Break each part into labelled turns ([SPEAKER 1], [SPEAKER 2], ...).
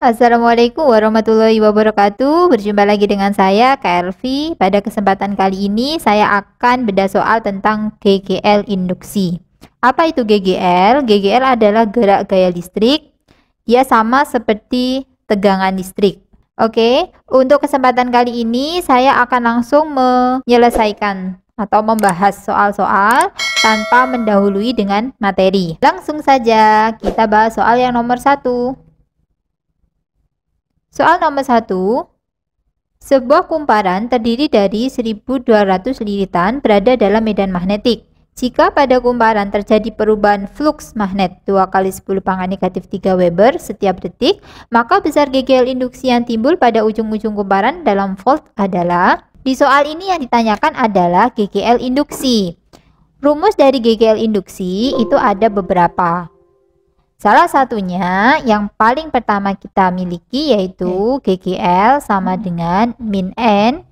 [SPEAKER 1] Assalamualaikum warahmatullahi wabarakatuh. Berjumpa lagi dengan saya KLV. Pada kesempatan kali ini saya akan bedah soal tentang GGL induksi. Apa itu GGL? GGL adalah gerak gaya listrik. Dia sama seperti tegangan listrik. Oke, untuk kesempatan kali ini saya akan langsung menyelesaikan atau membahas soal-soal tanpa mendahului dengan materi. Langsung saja kita bahas soal yang nomor satu. Soal nomor satu, Sebuah kumparan terdiri dari 1200 lilitan berada dalam medan magnetik. Jika pada kumparan terjadi perubahan flux magnet 2 kali 10 pangkat negatif 3 Weber setiap detik, maka besar GGL induksi yang timbul pada ujung-ujung kumparan dalam volt adalah Di soal ini yang ditanyakan adalah GGL induksi. Rumus dari GGL induksi itu ada beberapa. Salah satunya yang paling pertama kita miliki yaitu okay. GGL sama hmm. dengan min n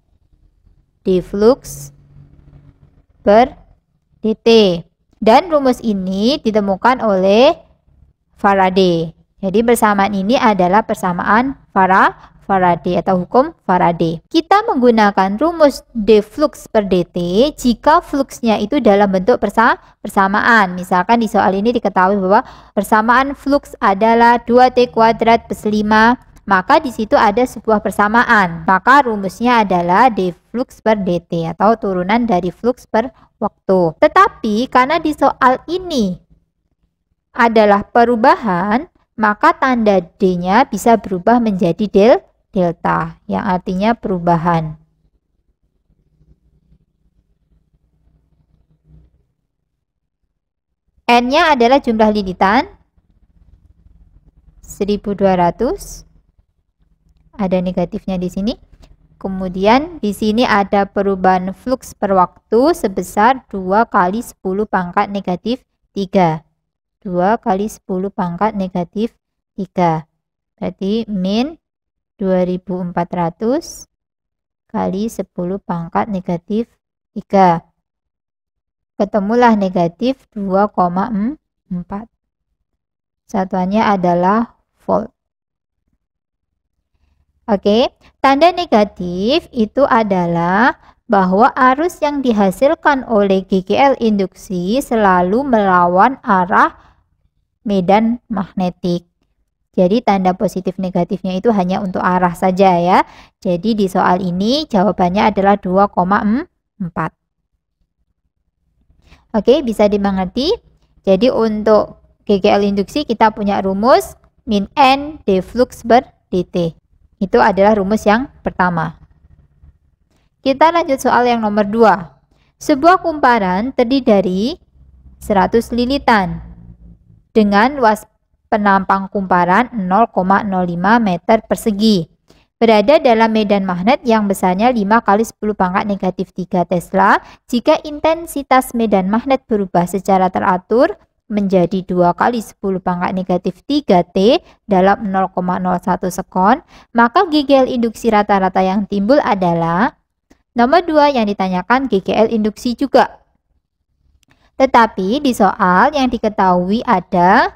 [SPEAKER 1] diflux per dt. Dan rumus ini ditemukan oleh Faraday. Jadi persamaan ini adalah persamaan Farah Faraday atau hukum Faraday. Kita menggunakan rumus d flux per dt jika fluxnya itu dalam bentuk persa persamaan. Misalkan di soal ini diketahui bahwa persamaan flux adalah 2t kuadrat plus 5 maka di situ ada sebuah persamaan. Maka rumusnya adalah d flux per dt atau turunan dari flux per waktu. Tetapi karena di soal ini adalah perubahan, maka tanda d-nya bisa berubah menjadi del delta yang artinya perubahan. N-nya adalah jumlah lilitan 1200 ada negatifnya di sini kemudian di sini ada perubahan flux per waktu sebesar 2 kali 10 pangkat negatif 3 2 kali 10 pangkat negatif 3 berarti min 2400 kali 10 pangkat negatif 3. Ketemulah negatif 2,4. Satuannya adalah volt. Oke, tanda negatif itu adalah bahwa arus yang dihasilkan oleh GGL induksi selalu melawan arah medan magnetik. Jadi tanda positif negatifnya itu hanya untuk arah saja ya. Jadi di soal ini jawabannya adalah 2,4. Oke, bisa dimengerti? Jadi untuk GGL induksi kita punya rumus min N deflux ber dt. Itu adalah rumus yang pertama. Kita lanjut soal yang nomor 2. Sebuah kumparan terdiri dari 100 lilitan dengan luas penampang kumparan 0,05 meter persegi. Berada dalam medan magnet yang besarnya 5 kali 10 pangkat negatif 3 Tesla, jika intensitas medan magnet berubah secara teratur menjadi 2 kali 10 pangkat negatif 3 T dalam 0,01 sekon, maka GGL induksi rata-rata yang timbul adalah nomor 2 yang ditanyakan GGL induksi juga. Tetapi di soal yang diketahui ada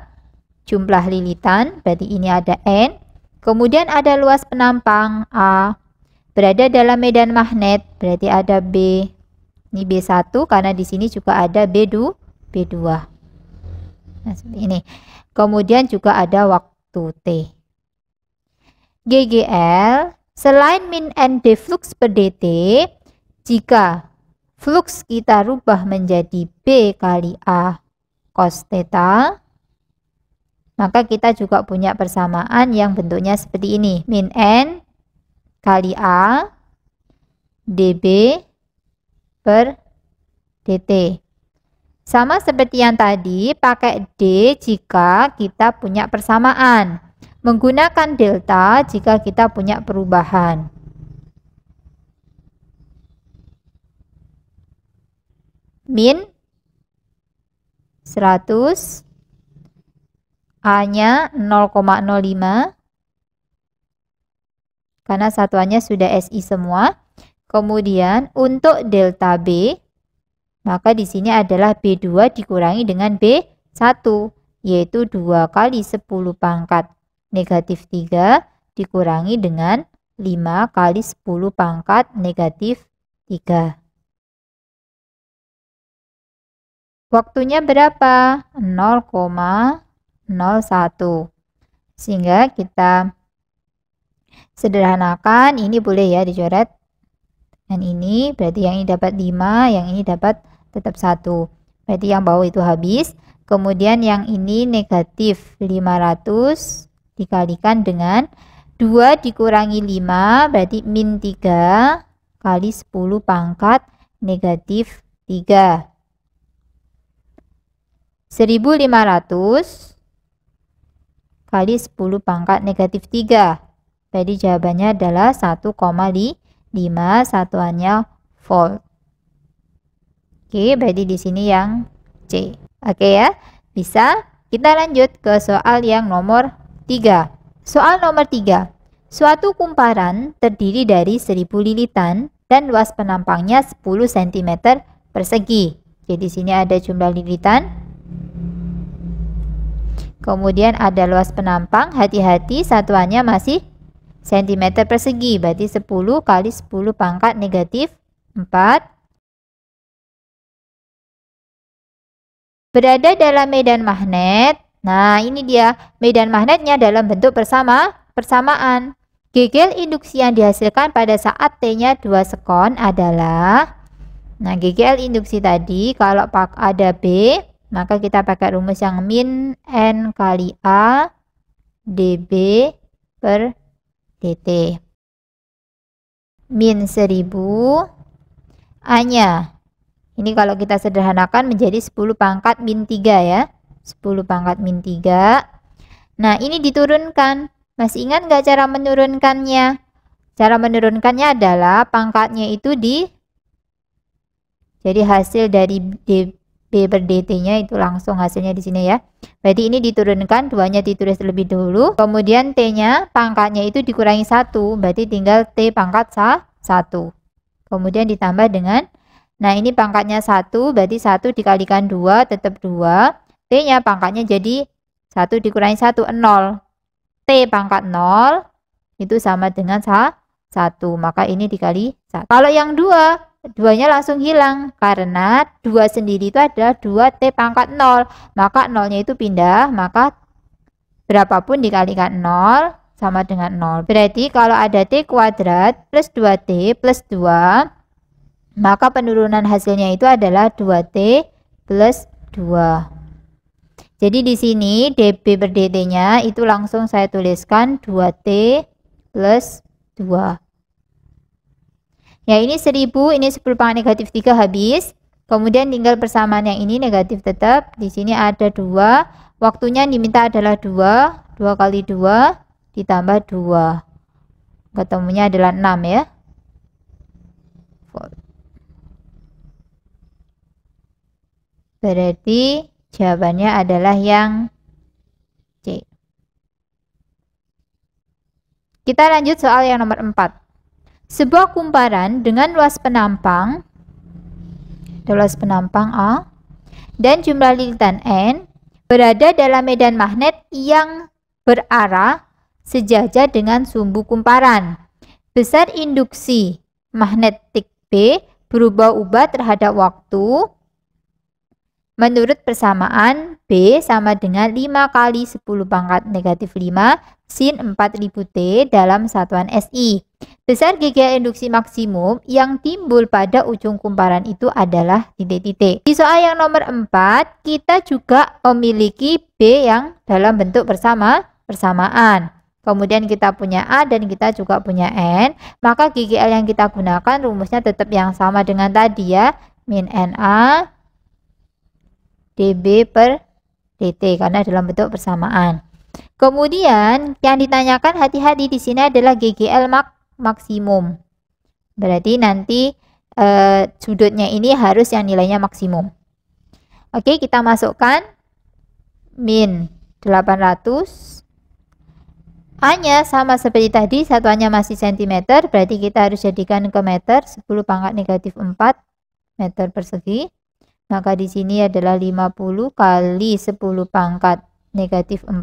[SPEAKER 1] jumlah lilitan, berarti ini ada N. Kemudian ada luas penampang A. Berada dalam medan magnet, berarti ada B. Ini B1 karena di sini juga ada B2, B2. Nah, ini. Kemudian juga ada waktu T. GGL selain min N deflux per dt jika flux kita rubah menjadi B kali A cos theta maka kita juga punya persamaan yang bentuknya seperti ini. Min N kali A DB per DT. Sama seperti yang tadi, pakai D jika kita punya persamaan. Menggunakan delta jika kita punya perubahan. Min 100 A-nya 0,05 karena satuannya sudah SI semua. Kemudian untuk delta B, maka di sini adalah B2 dikurangi dengan B1, yaitu 2 kali 10 pangkat negatif 3 dikurangi dengan 5 kali 10 pangkat negatif 3. Waktunya berapa? 01 sehingga kita sederhanakan ini boleh ya dicoret dan ini berarti yang ini dapat 5 yang ini dapat tetap satu berarti yang bawah itu habis kemudian yang ini negatif 500 dikalikan dengan 2 dikurangi 5 berarti min 3 kali 10 pangkat negatif 3 1500 kali 10 pangkat negatif 3. Jadi jawabannya adalah 1,5 satuannya volt. Oke, berarti di sini yang C. Oke ya, bisa. Kita lanjut ke soal yang nomor 3. Soal nomor 3. Suatu kumparan terdiri dari 1000 lilitan dan luas penampangnya 10 cm persegi. Jadi di sini ada jumlah lilitan Kemudian ada luas penampang, hati-hati satuannya masih cm persegi, berarti 10 kali 10 pangkat negatif 4. Berada dalam medan magnet, nah ini dia medan magnetnya dalam bentuk bersama persamaan. Gegel induksi yang dihasilkan pada saat T-nya 2 sekon adalah Nah, GGL induksi tadi kalau pak ada B maka kita pakai rumus yang min N kali A DB per DT. Min 1000 A-nya. Ini kalau kita sederhanakan menjadi 10 pangkat min 3 ya. 10 pangkat min 3. Nah, ini diturunkan. Masih ingat nggak cara menurunkannya? Cara menurunkannya adalah pangkatnya itu di jadi hasil dari DB B per DT-nya itu langsung hasilnya di sini ya. Berarti ini diturunkan, duanya ditulis lebih dulu. Kemudian T-nya, pangkatnya itu dikurangi 1, berarti tinggal T pangkat 1. Kemudian ditambah dengan, nah ini pangkatnya 1, berarti 1 dikalikan 2, tetap 2. T-nya pangkatnya jadi 1 dikurangi 1, 0. T pangkat 0 itu sama dengan 1. Maka ini dikali 1. Kalau yang 2, duanya langsung hilang karena dua sendiri itu adalah 2T pangkat 0 maka nolnya itu pindah maka berapapun dikalikan 0 sama dengan 0 berarti kalau ada T kuadrat plus 2T plus 2 maka penurunan hasilnya itu adalah 2T plus 2 jadi di sini DB per DT nya itu langsung saya tuliskan 2T plus 2 Ya ini 1000, ini 10 pangkat negatif 3 habis. Kemudian tinggal persamaan yang ini negatif tetap. Di sini ada 2. Waktunya diminta adalah 2. 2 kali 2 ditambah 2. Ketemunya adalah 6 ya. Berarti jawabannya adalah yang C. Kita lanjut soal yang nomor 4. Sebuah kumparan dengan luas penampang luas penampang A dan jumlah lilitan N berada dalam medan magnet yang berarah sejajar dengan sumbu kumparan. Besar induksi magnetik B berubah-ubah terhadap waktu menurut persamaan B sama dengan 5 kali 10 pangkat negatif 5 sin 4000 T dalam satuan SI. Besar GGA induksi maksimum yang timbul pada ujung kumparan itu adalah titik-titik. Di soal yang nomor 4, kita juga memiliki B yang dalam bentuk bersama persamaan. Kemudian kita punya A dan kita juga punya N. Maka GGL yang kita gunakan rumusnya tetap yang sama dengan tadi ya. Min NA DB per DT karena dalam bentuk persamaan. Kemudian yang ditanyakan hati-hati di sini adalah GGL maksimum maksimum. Berarti nanti e, sudutnya ini harus yang nilainya maksimum. Oke, kita masukkan min 800. Hanya sama seperti tadi, satuannya masih cm, berarti kita harus jadikan ke meter, 10 pangkat negatif 4 meter persegi. Maka di sini adalah 50 kali 10 pangkat negatif 4.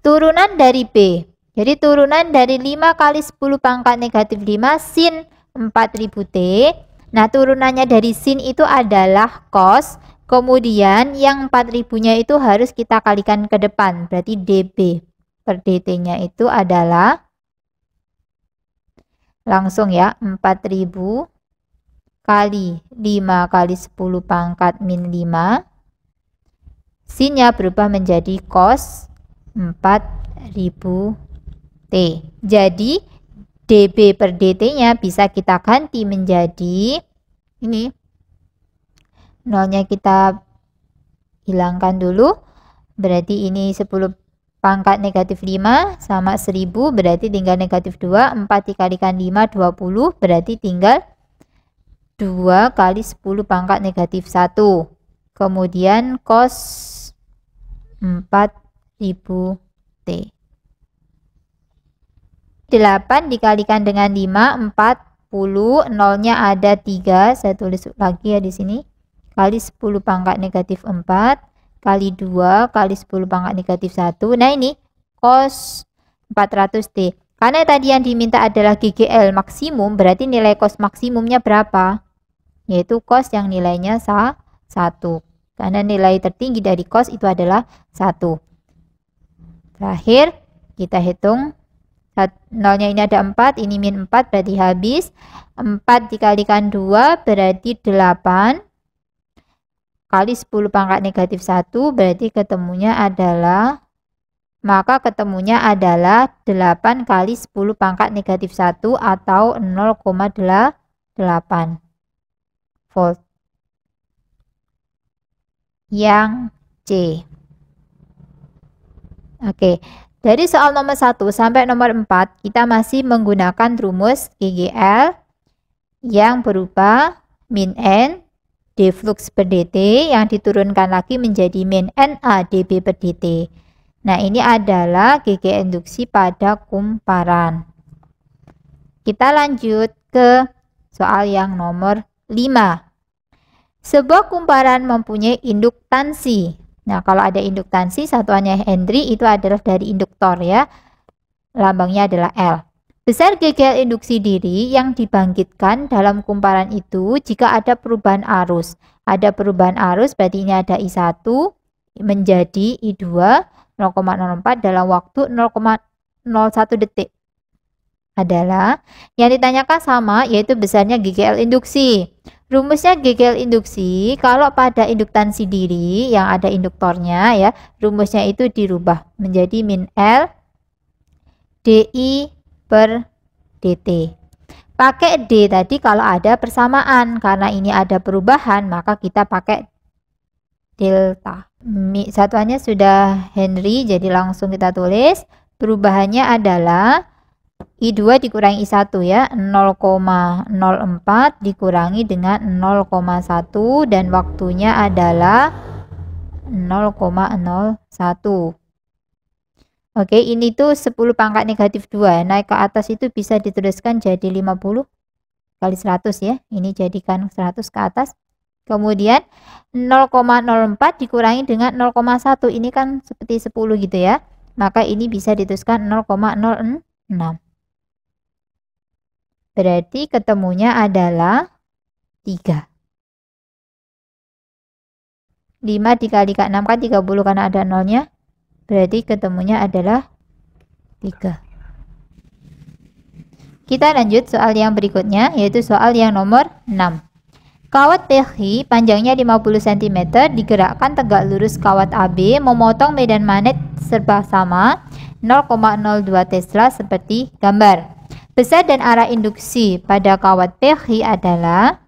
[SPEAKER 1] Turunan dari B, jadi turunan dari 5 kali 10 pangkat negatif 5 sin 4000T. Nah turunannya dari sin itu adalah cos. Kemudian yang 4000-nya itu harus kita kalikan ke depan. Berarti DB per DT-nya itu adalah langsung ya 4000 kali 5 kali 10 pangkat min 5. Sinnya berubah menjadi cos 4000 T. Jadi DB per DT-nya bisa kita ganti menjadi ini. Nolnya kita hilangkan dulu. Berarti ini 10 pangkat negatif 5 sama 1000 berarti tinggal negatif 2. 4 dikalikan 5 20 berarti tinggal 2 kali 10 pangkat negatif 1. Kemudian cos 4000 T. 8 dikalikan dengan 5, 40, nolnya ada 3, saya tulis lagi ya di sini, kali 10 pangkat negatif 4, kali 2, kali 10 pangkat negatif 1, nah ini cos 400T. Karena tadi yang diminta adalah GGL maksimum, berarti nilai cos maksimumnya berapa? Yaitu cos yang nilainya 1. Karena nilai tertinggi dari cos itu adalah 1. Terakhir, kita hitung nolnya ini ada 4, ini min 4 berarti habis 4 dikalikan 2 berarti 8 kali 10 pangkat negatif 1 berarti ketemunya adalah maka ketemunya adalah 8 kali 10 pangkat negatif 1 atau 0,8 volt yang C oke dari soal nomor 1 sampai nomor 4, kita masih menggunakan rumus GGL yang berupa min N deflux per dt yang diturunkan lagi menjadi min N A dB per dt. Nah, ini adalah GG induksi pada kumparan. Kita lanjut ke soal yang nomor 5. Sebuah kumparan mempunyai induktansi Nah, kalau ada induktansi, satuannya Henry itu adalah dari induktor ya. Lambangnya adalah L. Besar GGL induksi diri yang dibangkitkan dalam kumparan itu jika ada perubahan arus. Ada perubahan arus berarti ini ada I1 menjadi I2 0,04 dalam waktu 0,01 detik. Adalah yang ditanyakan sama yaitu besarnya GGL induksi. Rumusnya gegel induksi, kalau pada induktansi diri yang ada induktornya ya, rumusnya itu dirubah menjadi min L DI per DT. Pakai D tadi kalau ada persamaan, karena ini ada perubahan maka kita pakai delta. Satuannya sudah Henry, jadi langsung kita tulis. Perubahannya adalah I2 dikurangi I1 ya 0,04 dikurangi dengan 0,1 dan waktunya adalah 0,01 Oke ini tuh 10 pangkat negatif 2 naik ke atas itu bisa dituliskan jadi 50 kali 100 ya ini jadikan 100 ke atas kemudian 0,04 dikurangi dengan 0,1 ini kan seperti 10 gitu ya maka ini bisa dituliskan 0,06 Berarti ketemunya adalah 3. 5 dikali 6 kan 30 karena ada nolnya. Berarti ketemunya adalah 3. Kita lanjut soal yang berikutnya yaitu soal yang nomor 6. Kawat PH panjangnya 50 cm digerakkan tegak lurus kawat AB memotong medan magnet serba sama 0,02 Tesla seperti gambar. Besar dan arah induksi pada kawat PH adalah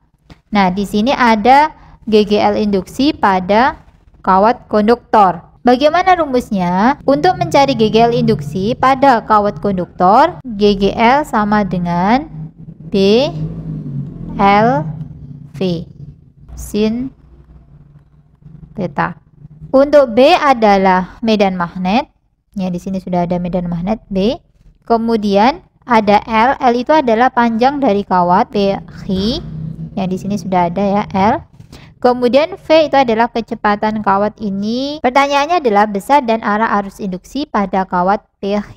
[SPEAKER 1] Nah, di sini ada GGL induksi pada kawat konduktor. Bagaimana rumusnya? Untuk mencari GGL induksi pada kawat konduktor, GGL sama dengan B L V sin theta. Untuk B adalah medan magnet. Ya, di sini sudah ada medan magnet B. Kemudian ada L. L itu adalah panjang dari kawat H, yang di sini sudah ada ya L. Kemudian V itu adalah kecepatan kawat ini. Pertanyaannya adalah besar dan arah arus induksi pada kawat PH.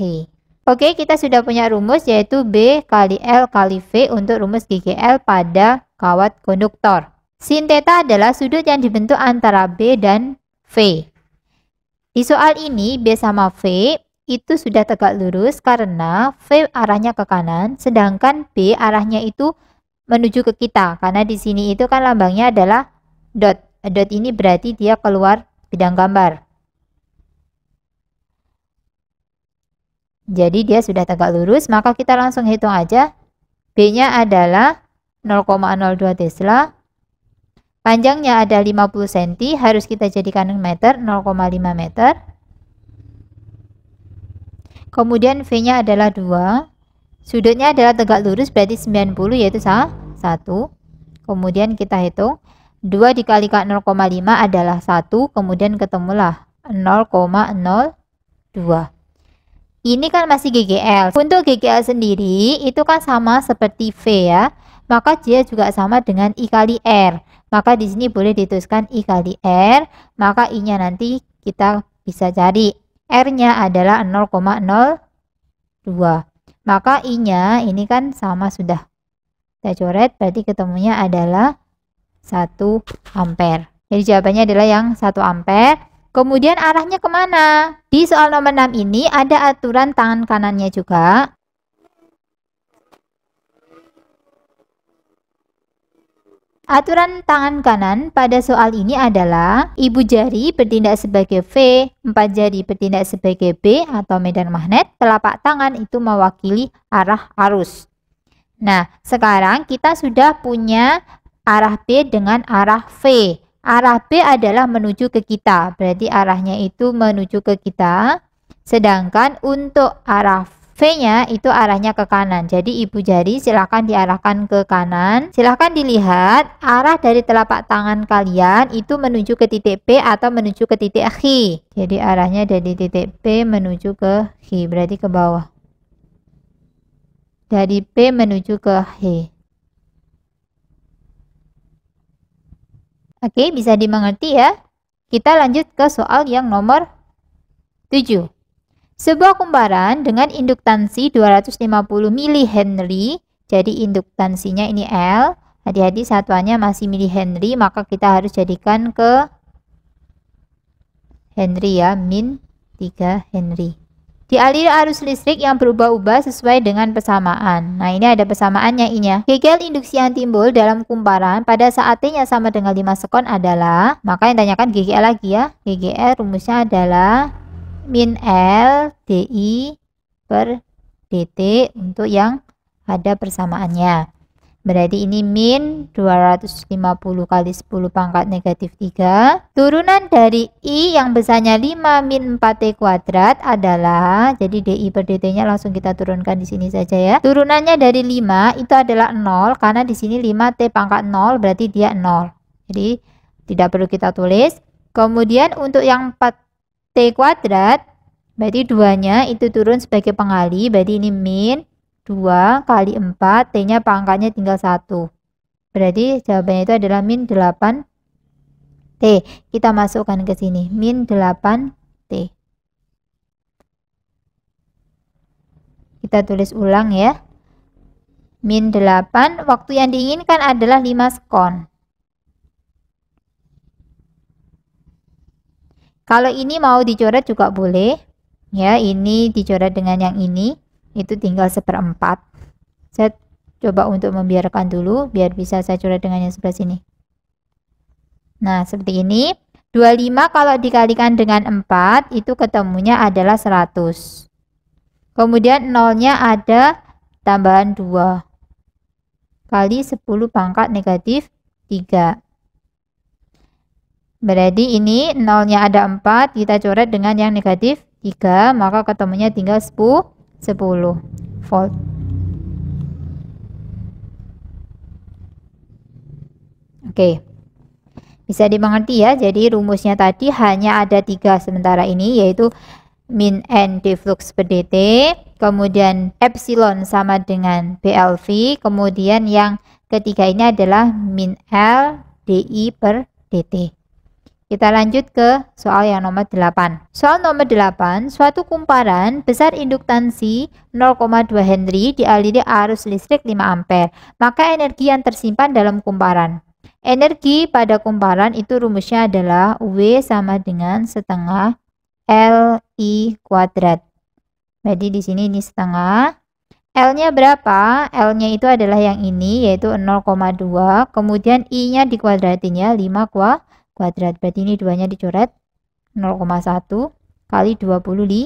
[SPEAKER 1] Oke, kita sudah punya rumus yaitu B kali L kali V untuk rumus GGL pada kawat konduktor. Sin theta adalah sudut yang dibentuk antara B dan V. Di soal ini B sama V itu sudah tegak lurus karena V arahnya ke kanan, sedangkan B arahnya itu menuju ke kita. Karena di sini itu kan lambangnya adalah dot. Dot ini berarti dia keluar bidang gambar. Jadi dia sudah tegak lurus, maka kita langsung hitung aja. B-nya adalah 0,02 Tesla. Panjangnya ada 50 cm, harus kita jadikan meter, 0,5 meter kemudian V-nya adalah 2 sudutnya adalah tegak lurus berarti 90 yaitu 1 kemudian kita hitung 2 dikalikan 0,5 adalah 1 kemudian ketemulah 0,02 ini kan masih GGL untuk GGL sendiri itu kan sama seperti V ya maka dia juga sama dengan I kali R maka di sini boleh dituliskan I kali R maka I nya nanti kita bisa cari R-nya adalah 0,02. Maka I-nya ini kan sama sudah. Kita coret, berarti ketemunya adalah 1 ampere. Jadi jawabannya adalah yang 1 ampere. Kemudian arahnya kemana? Di soal nomor 6 ini ada aturan tangan kanannya juga. Aturan tangan kanan pada soal ini adalah ibu jari bertindak sebagai V, empat jari bertindak sebagai B atau medan magnet, telapak tangan itu mewakili arah arus. Nah, sekarang kita sudah punya arah B dengan arah V. Arah B adalah menuju ke kita, berarti arahnya itu menuju ke kita. Sedangkan untuk arah V V-nya itu arahnya ke kanan. Jadi ibu jari silahkan diarahkan ke kanan. Silahkan dilihat arah dari telapak tangan kalian itu menuju ke titik P atau menuju ke titik H. Jadi arahnya dari titik P menuju ke H, berarti ke bawah. Dari P menuju ke H. Oke, bisa dimengerti ya? Kita lanjut ke soal yang nomor 7. Sebuah kumparan dengan induktansi 250 milihenry, jadi induktansinya ini L, hati-hati satuannya masih mili Henry, maka kita harus jadikan ke Henry ya, min 3 Henry. Di Dialiri arus listrik yang berubah-ubah sesuai dengan persamaan. Nah, ini ada persamaannya ini ya. Kegel induksi yang timbul dalam kumparan pada saat T-nya sama dengan 5 sekon adalah, maka yang tanyakan GGL lagi ya. GGL rumusnya adalah min L DI per DT untuk yang ada persamaannya. Berarti ini min 250 kali 10 pangkat negatif 3. Turunan dari I yang besarnya 5 min 4T kuadrat adalah, jadi DI per DT-nya langsung kita turunkan di sini saja ya. Turunannya dari 5 itu adalah 0, karena di sini 5T pangkat 0 berarti dia 0. Jadi tidak perlu kita tulis. Kemudian untuk yang 4 T kuadrat, berarti duanya itu turun sebagai pengali, berarti ini min 2 kali 4, T-nya pangkatnya tinggal 1. Berarti jawabannya itu adalah min 8 T. Kita masukkan ke sini, min 8 T. Kita tulis ulang ya. Min 8, waktu yang diinginkan adalah 5 sekon. Kalau ini mau dicoret juga boleh. Ya, ini dicoret dengan yang ini. Itu tinggal seperempat. Saya coba untuk membiarkan dulu biar bisa saya coret dengan yang sebelah sini. Nah, seperti ini. 25 kalau dikalikan dengan 4 itu ketemunya adalah 100. Kemudian nolnya ada tambahan 2 kali 10 pangkat negatif 3. Berarti ini nolnya ada 4, kita coret dengan yang negatif 3, maka ketemunya tinggal 10, 10 volt. Oke. Bisa dimengerti ya, jadi rumusnya tadi hanya ada tiga sementara ini, yaitu min N deflux per dt, kemudian epsilon sama dengan BLV, kemudian yang ketiga ini adalah min L DI per dt. Kita lanjut ke soal yang nomor 8. Soal nomor 8, suatu kumparan besar induktansi 0,2 Henry dialiri arus listrik 5 ampere, maka energi yang tersimpan dalam kumparan. Energi pada kumparan itu rumusnya adalah W sama dengan setengah LI kuadrat. Jadi di sini ini setengah. L-nya berapa? L-nya itu adalah yang ini yaitu 0,2. Kemudian I-nya dikuadratinya 5 kuadrat kuadrat. Berarti ini duanya dicoret 0,1 kali 25.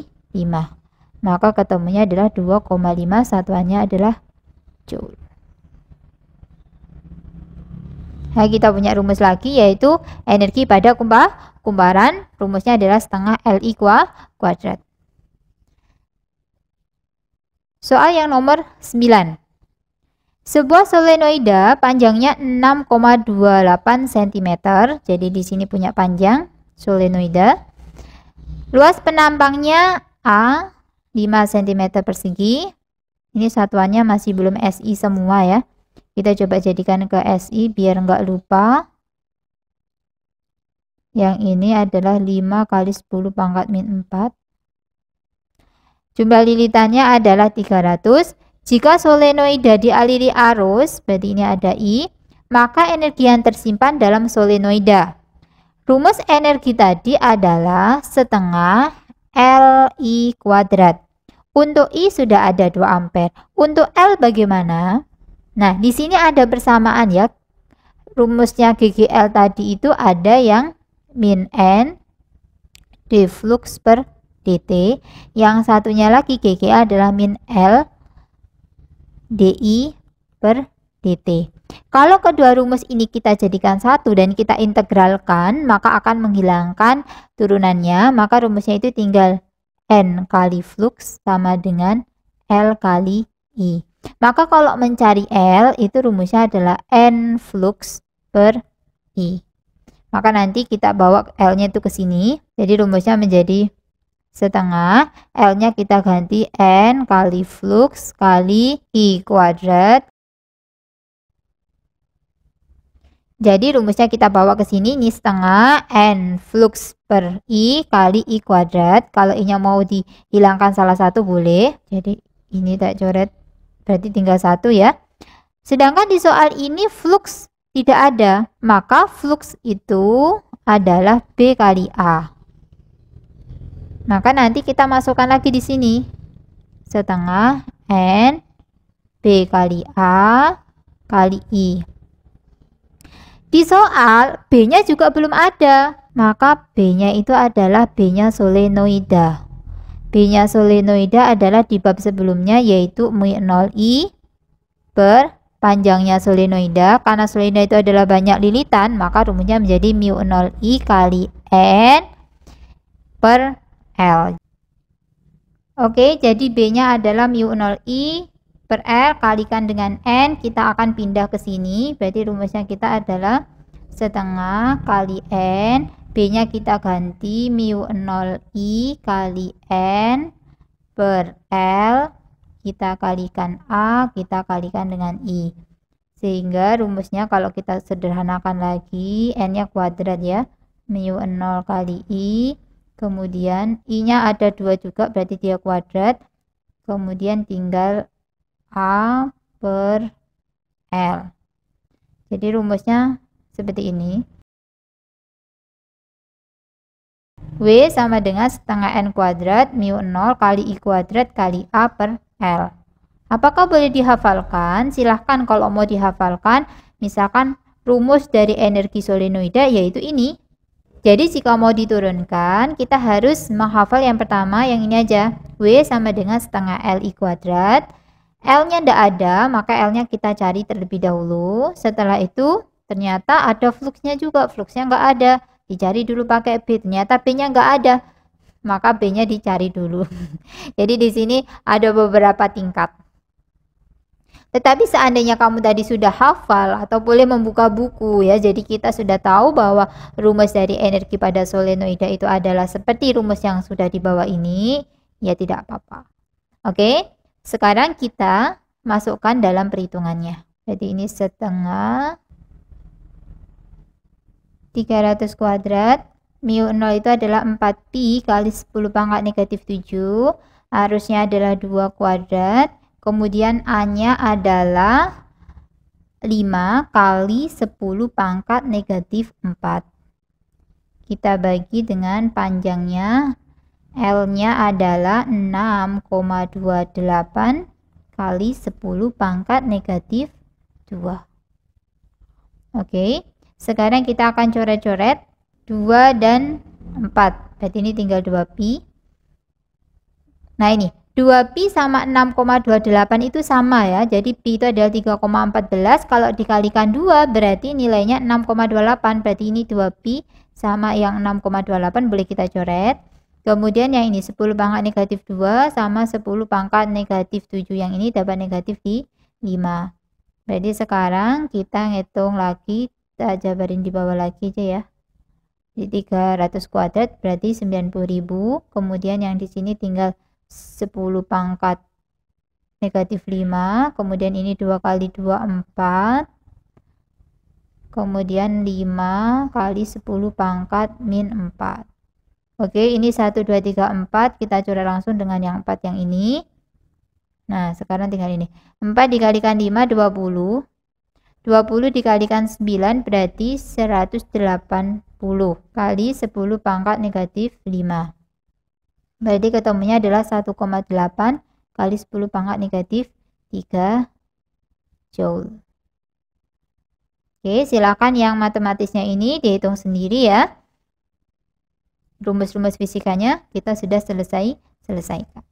[SPEAKER 1] Maka ketemunya adalah 2,5 satuannya adalah joule. Nah, kita punya rumus lagi yaitu energi pada kumpa, kumparan. Rumusnya adalah setengah LI kuadrat. Soal yang nomor 9. Sebuah solenoida panjangnya 6,28 cm. Jadi di sini punya panjang solenoida. Luas penampangnya A 5 cm persegi. Ini satuannya masih belum SI semua ya. Kita coba jadikan ke SI biar nggak lupa. Yang ini adalah 5 kali 10 pangkat min 4. Jumlah lilitannya adalah 300. Jika solenoida dialiri arus, berarti ini ada I, maka energi yang tersimpan dalam solenoida. Rumus energi tadi adalah setengah LI kuadrat. Untuk I sudah ada 2 ampere. Untuk L bagaimana? Nah, di sini ada persamaan ya. Rumusnya GGL tadi itu ada yang min N dflux per dt. Yang satunya lagi GGL adalah min L DI per DT. Kalau kedua rumus ini kita jadikan satu dan kita integralkan, maka akan menghilangkan turunannya, maka rumusnya itu tinggal N kali flux sama dengan L kali I. Maka kalau mencari L, itu rumusnya adalah N flux per I. Maka nanti kita bawa L-nya itu ke sini, jadi rumusnya menjadi setengah. L-nya kita ganti N kali flux kali I kuadrat. Jadi rumusnya kita bawa ke sini, ini setengah N flux per I kali I kuadrat. Kalau I-nya mau dihilangkan salah satu boleh. Jadi ini tak coret, berarti tinggal satu ya. Sedangkan di soal ini flux tidak ada, maka flux itu adalah B kali A. Maka nanti kita masukkan lagi di sini. Setengah N B kali A kali I. Di soal, B-nya juga belum ada. Maka B-nya itu adalah B-nya solenoida. B-nya solenoida adalah di bab sebelumnya yaitu mu 0I per panjangnya solenoida. Karena solenoida itu adalah banyak lilitan, maka rumusnya menjadi mu 0I kali N per L. Oke, jadi B-nya adalah mu 0 I per L kalikan dengan N, kita akan pindah ke sini. Berarti rumusnya kita adalah setengah kali N, B-nya kita ganti mu 0 I kali N per L, kita kalikan A, kita kalikan dengan I. Sehingga rumusnya kalau kita sederhanakan lagi, N-nya kuadrat ya, mu 0 kali I kemudian i-nya ada dua juga berarti dia kuadrat kemudian tinggal a per l jadi rumusnya seperti ini W sama dengan setengah N kuadrat mu 0 kali I kuadrat kali A per L. Apakah boleh dihafalkan? Silahkan kalau mau dihafalkan, misalkan rumus dari energi solenoida yaitu ini, jadi jika mau diturunkan, kita harus menghafal yang pertama yang ini aja. W sama dengan setengah L i kuadrat. L-nya tidak ada, maka L-nya kita cari terlebih dahulu. Setelah itu, ternyata ada fluxnya juga. Fluxnya nggak ada. Dicari dulu pakai B. Ternyata B-nya nggak ada. Maka B-nya dicari dulu. Jadi di sini ada beberapa tingkat. Tetapi seandainya kamu tadi sudah hafal atau boleh membuka buku ya, jadi kita sudah tahu bahwa rumus dari energi pada solenoida itu adalah seperti rumus yang sudah di bawah ini, ya tidak apa-apa. Oke, sekarang kita masukkan dalam perhitungannya. Jadi ini setengah 300 kuadrat, mu 0 itu adalah 4pi kali 10 pangkat negatif 7, arusnya adalah 2 kuadrat, Kemudian A-nya adalah 5 kali 10 pangkat negatif 4. Kita bagi dengan panjangnya. L-nya adalah 6,28 kali 10 pangkat negatif 2. Oke, sekarang kita akan coret-coret 2 dan 4. Berarti ini tinggal 2pi. Nah ini, 2 π sama 6,28 itu sama ya. Jadi π itu adalah 3,14. Kalau dikalikan 2 berarti nilainya 6,28. Berarti ini 2 π sama yang 6,28 boleh kita coret. Kemudian yang ini 10 pangkat negatif 2 sama 10 pangkat negatif 7. Yang ini dapat negatif di 5. Berarti sekarang kita ngitung lagi. Kita jabarin di bawah lagi aja ya di 300 kuadrat berarti 90.000 kemudian yang di sini tinggal 10 pangkat negatif 5 kemudian ini 2 kali 2 4 kemudian 5 kali 10 pangkat min 4 oke ini 1 2 3 4 kita curah langsung dengan yang 4 yang ini nah sekarang tinggal ini 4 dikalikan 5 20 20 dikalikan 9 berarti 180 kali 10 pangkat negatif 5 Berarti ketemunya adalah 1,8 kali 10 pangkat negatif 3 Joule. Oke, silakan yang matematisnya ini dihitung sendiri ya. Rumus-rumus fisikanya kita sudah selesai selesaikan.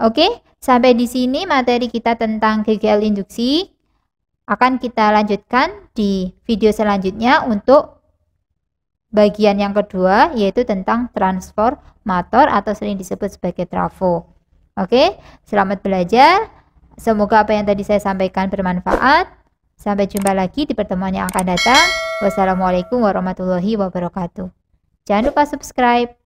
[SPEAKER 1] Oke, sampai di sini materi kita tentang GGL induksi akan kita lanjutkan di video selanjutnya untuk Bagian yang kedua yaitu tentang transformator atau sering disebut sebagai trafo. Oke, selamat belajar. Semoga apa yang tadi saya sampaikan bermanfaat. Sampai jumpa lagi di pertemuan yang akan datang. Wassalamualaikum warahmatullahi wabarakatuh. Jangan lupa subscribe.